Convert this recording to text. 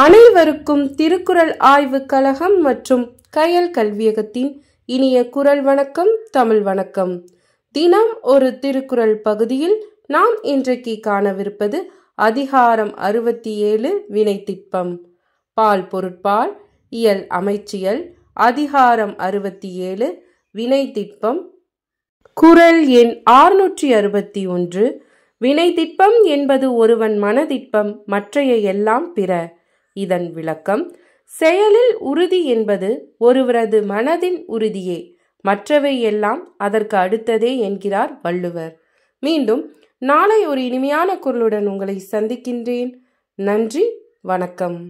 அனைவருக்கும் திருக்குறள் ஆய்வு கழகம் மற்றும் கயல் கல்வியகத்தின் இனிய குரல் வணக்கம் தமிழ் வணக்கம் தினம் ஒரு திருக்குறள் பகுதியில் நாம் இன்றைக்கு காணவிருப்பது அதிகாரம் அறுபத்தி ஏழு வினைத்திட்பம் பால் பொருட்பால் இயல் அமைச்சியல் அதிகாரம் அறுபத்தி ஏழு வினைத்திட்பம் குரல் எண் ஆறுநூற்றி அறுபத்தி ஒன்று வினைத்திட்பம் என்பது ஒருவன் மனதிட்பம் மற்றைய எல்லாம் பிற இதன் விளக்கம் செயலில் உறுதி என்பது ஒருவரது மனதின் உறுதியே மற்றவை எல்லாம் அதற்கு அடுத்ததே என்கிறார் வள்ளுவர் மீண்டும் நாளை ஒரு இனிமையான குரலுடன் உங்களை சந்திக்கின்றேன் நன்றி வணக்கம்